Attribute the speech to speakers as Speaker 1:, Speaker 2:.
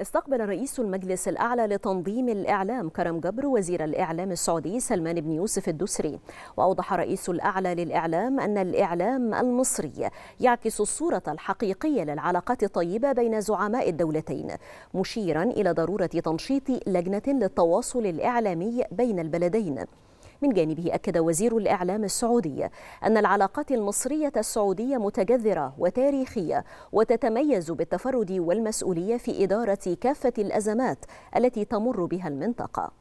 Speaker 1: استقبل رئيس المجلس الأعلى لتنظيم الإعلام كرم جبر وزير الإعلام السعودي سلمان بن يوسف الدسري وأوضح رئيس الأعلى للإعلام أن الإعلام المصري يعكس الصورة الحقيقية للعلاقات الطيبة بين زعماء الدولتين مشيرا إلى ضرورة تنشيط لجنة للتواصل الإعلامي بين البلدين من جانبه أكد وزير الإعلام السعودي أن العلاقات المصرية السعودية متجذرة وتاريخية وتتميز بالتفرد والمسؤولية في إدارة كافة الأزمات التي تمر بها المنطقة